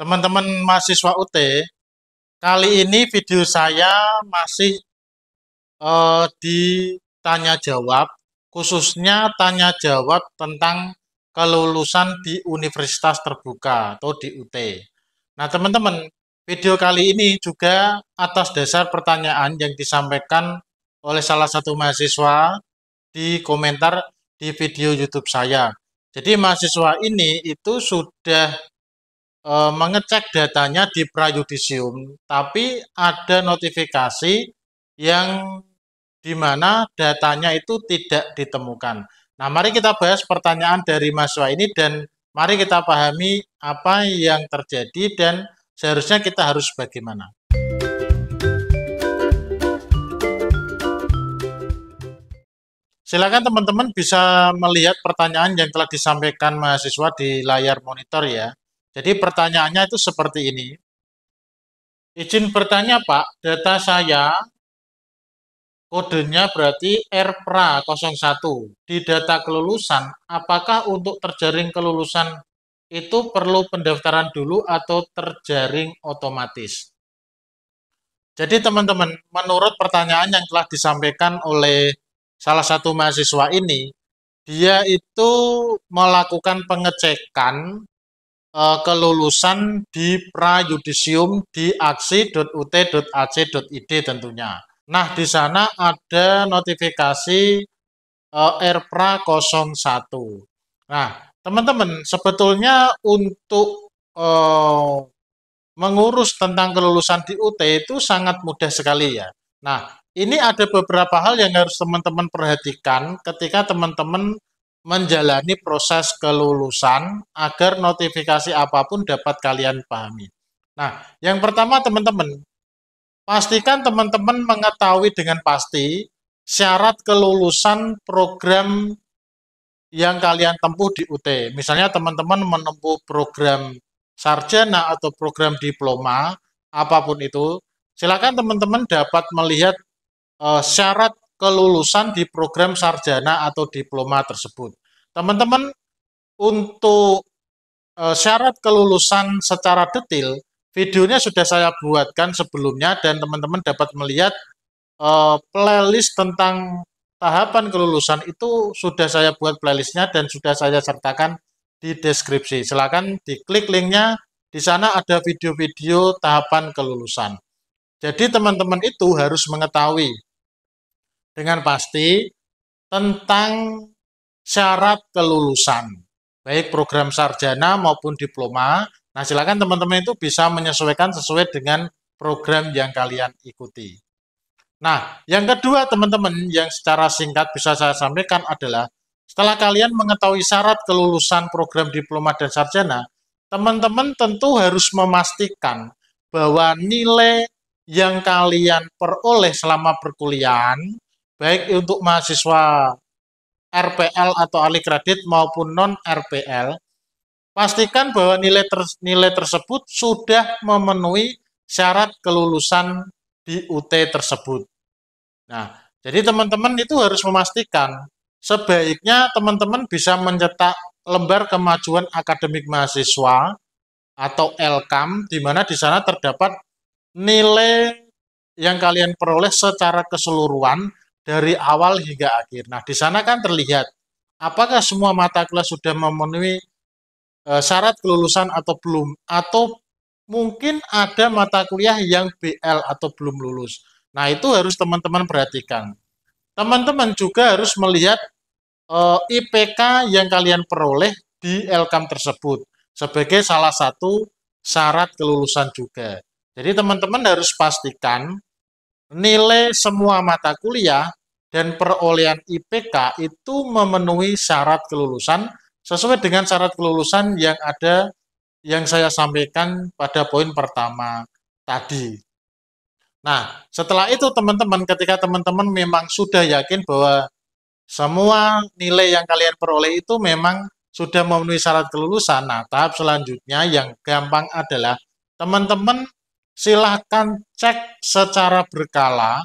Teman-teman mahasiswa UT, kali ini video saya masih ditanya eh, ditanya jawab, khususnya tanya jawab tentang kelulusan di universitas terbuka atau di UT. Nah, teman-teman, video kali ini juga atas dasar pertanyaan yang disampaikan oleh salah satu mahasiswa di komentar di video YouTube saya. Jadi mahasiswa ini itu sudah e, mengecek datanya di prajudisium, tapi ada notifikasi yang dimana datanya itu tidak ditemukan. Nah, mari kita bahas pertanyaan dari mahasiswa ini dan mari kita pahami apa yang terjadi dan seharusnya kita harus bagaimana. Silakan teman-teman bisa melihat pertanyaan yang telah disampaikan mahasiswa di layar monitor ya. Jadi pertanyaannya itu seperti ini. Izin bertanya Pak, data saya kodenya berarti RPRA 01. Di data kelulusan, apakah untuk terjaring kelulusan itu perlu pendaftaran dulu atau terjaring otomatis? Jadi teman-teman, menurut pertanyaan yang telah disampaikan oleh salah satu mahasiswa ini, dia itu melakukan pengecekan Eh, kelulusan di prajudisium di aksi.ut.ac.id tentunya. Nah, di sana ada notifikasi uh, RPRA 01. Nah, teman-teman, sebetulnya untuk uh, mengurus tentang kelulusan di UT itu sangat mudah sekali ya. Nah, ini ada beberapa hal yang harus teman-teman perhatikan ketika teman-teman menjalani proses kelulusan agar notifikasi apapun dapat kalian pahami. Nah, yang pertama teman-teman, pastikan teman-teman mengetahui dengan pasti syarat kelulusan program yang kalian tempuh di UT. Misalnya teman-teman menempuh program sarjana atau program diploma, apapun itu, silakan teman-teman dapat melihat eh, syarat kelulusan di program sarjana atau diploma tersebut. Teman-teman, untuk eh, syarat kelulusan secara detail, videonya sudah saya buatkan sebelumnya dan teman-teman dapat melihat eh, playlist tentang tahapan kelulusan itu sudah saya buat playlistnya dan sudah saya sertakan di deskripsi. Silakan diklik linknya, di sana ada video-video tahapan kelulusan. Jadi teman-teman itu harus mengetahui dengan pasti tentang syarat kelulusan, baik program sarjana maupun diploma. Nah, silakan teman-teman itu bisa menyesuaikan sesuai dengan program yang kalian ikuti. Nah, yang kedua teman-teman yang secara singkat bisa saya sampaikan adalah setelah kalian mengetahui syarat kelulusan program diploma dan sarjana, teman-teman tentu harus memastikan bahwa nilai yang kalian peroleh selama perkuliahan baik untuk mahasiswa RPL atau alikredit kredit maupun non RPL, pastikan bahwa nilai ter, nilai tersebut sudah memenuhi syarat kelulusan di UT tersebut. Nah, jadi teman-teman itu harus memastikan sebaiknya teman-teman bisa mencetak lembar kemajuan akademik mahasiswa atau LKAM di mana di sana terdapat nilai yang kalian peroleh secara keseluruhan dari awal hingga akhir. Nah, di sana kan terlihat apakah semua mata kuliah sudah memenuhi e, syarat kelulusan atau belum atau mungkin ada mata kuliah yang BL atau belum lulus. Nah, itu harus teman-teman perhatikan. Teman-teman juga harus melihat e, IPK yang kalian peroleh di LKAM tersebut sebagai salah satu syarat kelulusan juga. Jadi teman-teman harus pastikan nilai semua mata kuliah dan perolehan IPK itu memenuhi syarat kelulusan sesuai dengan syarat kelulusan yang ada yang saya sampaikan pada poin pertama tadi. Nah, setelah itu teman-teman ketika teman-teman memang sudah yakin bahwa semua nilai yang kalian peroleh itu memang sudah memenuhi syarat kelulusan. Nah, tahap selanjutnya yang gampang adalah teman-teman silahkan cek secara berkala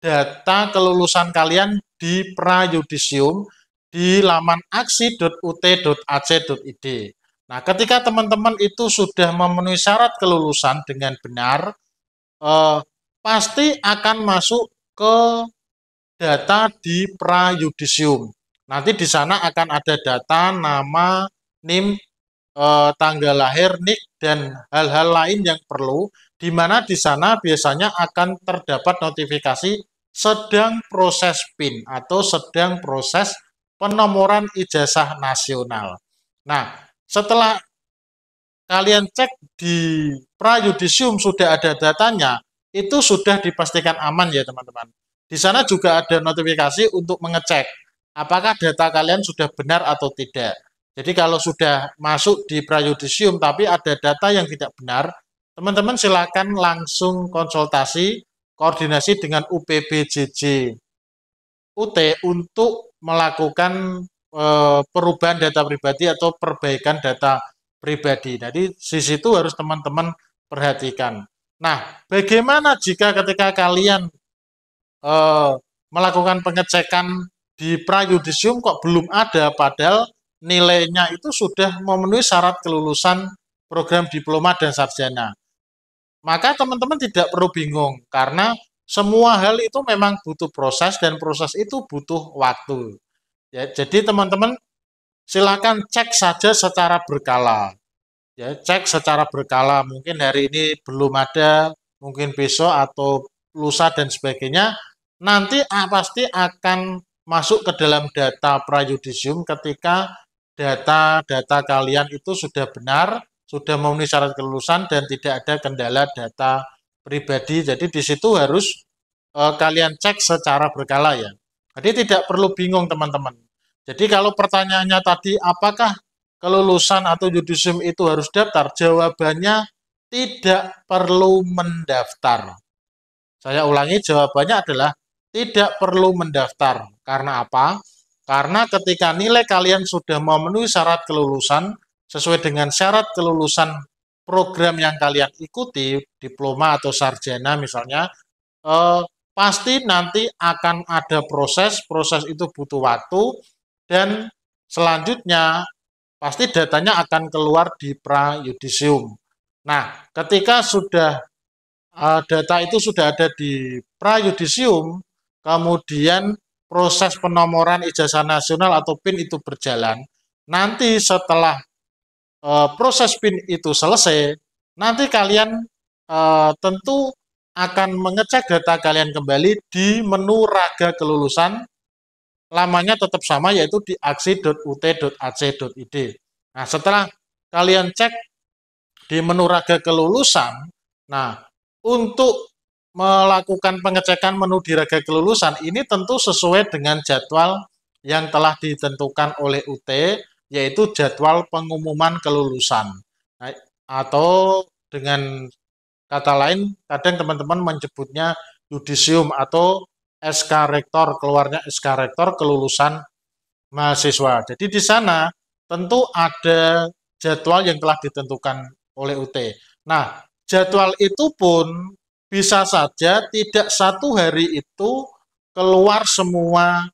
data kelulusan kalian di Prayudisium di laman aksi.ut.ac.id. Nah, ketika teman-teman itu sudah memenuhi syarat kelulusan dengan benar, eh, pasti akan masuk ke data di Prayudisium. Nanti di sana akan ada data nama, NIM, eh, tanggal lahir, nik, dan hal-hal lain yang perlu, di mana di sana biasanya akan terdapat notifikasi sedang proses PIN atau sedang proses penomoran ijazah nasional. Nah, setelah kalian cek di prajudisium sudah ada datanya, itu sudah dipastikan aman ya teman-teman. Di sana juga ada notifikasi untuk mengecek apakah data kalian sudah benar atau tidak. Jadi kalau sudah masuk di prajudisium tapi ada data yang tidak benar, teman-teman silakan langsung konsultasi koordinasi dengan UPBJJ UT untuk melakukan e, perubahan data pribadi atau perbaikan data pribadi. Jadi sisi itu harus teman-teman perhatikan. Nah, bagaimana jika ketika kalian e, melakukan pengecekan di prajudisium kok belum ada padahal nilainya itu sudah memenuhi syarat kelulusan program diploma dan sarjana. Maka teman-teman tidak perlu bingung karena semua hal itu memang butuh proses dan proses itu butuh waktu. Ya, jadi teman-teman silakan cek saja secara berkala. Ya, cek secara berkala. Mungkin hari ini belum ada, mungkin besok atau lusa dan sebagainya. Nanti ah, pasti akan masuk ke dalam data prajudisium ketika data-data kalian itu sudah benar sudah memenuhi syarat kelulusan dan tidak ada kendala data pribadi. Jadi di situ harus e, kalian cek secara berkala ya. Jadi tidak perlu bingung teman-teman. Jadi kalau pertanyaannya tadi apakah kelulusan atau yudisium itu harus daftar? Jawabannya tidak perlu mendaftar. Saya ulangi jawabannya adalah tidak perlu mendaftar. Karena apa? Karena ketika nilai kalian sudah memenuhi syarat kelulusan, sesuai dengan syarat kelulusan program yang kalian ikuti, diploma atau sarjana misalnya, eh, pasti nanti akan ada proses, proses itu butuh waktu, dan selanjutnya pasti datanya akan keluar di pra yudisium. Nah, ketika sudah eh, data itu sudah ada di pra yudisium, kemudian proses penomoran ijazah nasional atau PIN itu berjalan, nanti setelah uh, proses pin itu selesai, nanti kalian uh, tentu akan mengecek data kalian kembali di menu raga kelulusan. Lamanya tetap sama yaitu di aksi.ut.ac.id. Nah, setelah kalian cek di menu raga kelulusan, nah untuk melakukan pengecekan menu di raga kelulusan ini tentu sesuai dengan jadwal yang telah ditentukan oleh UT yaitu jadwal pengumuman kelulusan nah, atau dengan kata lain kadang teman-teman menyebutnya judisium atau SK rektor keluarnya SK rektor kelulusan mahasiswa. Jadi di sana tentu ada jadwal yang telah ditentukan oleh UT. Nah, jadwal itu pun bisa saja tidak satu hari itu keluar semua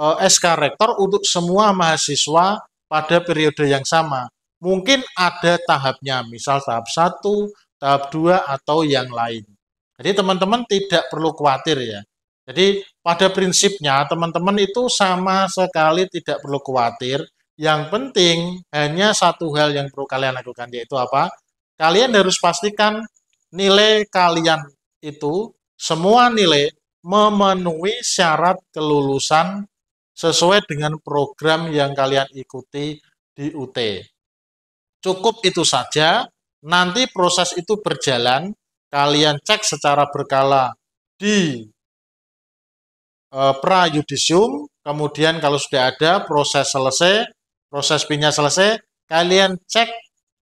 eh, SK rektor untuk semua mahasiswa pada periode yang sama. Mungkin ada tahapnya, misal tahap 1, tahap 2, atau yang lain. Jadi teman-teman tidak perlu khawatir ya. Jadi pada prinsipnya teman-teman itu sama sekali tidak perlu khawatir. Yang penting hanya satu hal yang perlu kalian lakukan yaitu apa? Kalian harus pastikan nilai kalian itu semua nilai memenuhi syarat kelulusan sesuai dengan program yang kalian ikuti di UT. Cukup itu saja, nanti proses itu berjalan, kalian cek secara berkala di e, eh, pra yudisium, kemudian kalau sudah ada proses selesai, proses pinya selesai, kalian cek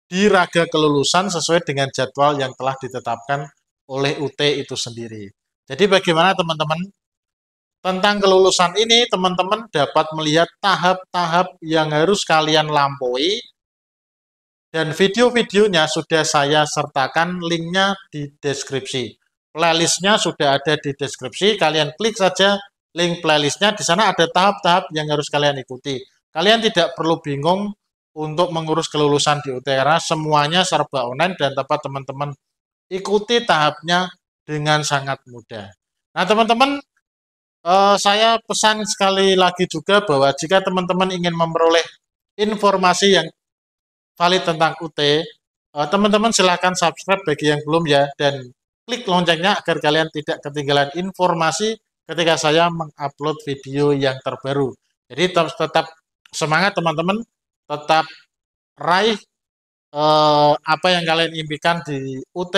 di raga kelulusan sesuai dengan jadwal yang telah ditetapkan oleh UT itu sendiri. Jadi bagaimana teman-teman tentang kelulusan ini, teman-teman dapat melihat tahap-tahap yang harus kalian lampaui, dan video-videonya sudah saya sertakan linknya di deskripsi. Playlistnya sudah ada di deskripsi, kalian klik saja link playlistnya, di sana ada tahap-tahap yang harus kalian ikuti. Kalian tidak perlu bingung untuk mengurus kelulusan di utera semuanya serba online dan dapat teman-teman ikuti tahapnya dengan sangat mudah. Nah teman-teman, Uh, saya pesan sekali lagi juga bahwa jika teman-teman ingin memperoleh informasi yang valid tentang UT, eh, teman-teman uh, silahkan subscribe bagi yang belum ya, dan klik loncengnya agar kalian tidak ketinggalan informasi ketika saya mengupload video yang terbaru. Jadi tetap, tetap semangat teman-teman, tetap raih eh, apa yang kalian impikan di UT,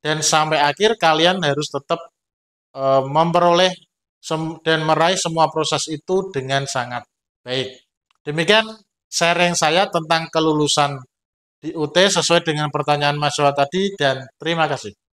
dan sampai akhir kalian harus tetap eh, memperoleh dan meraih semua proses itu dengan sangat baik. Demikian sharing saya tentang kelulusan di UT sesuai dengan pertanyaan mahasiswa tadi dan terima kasih.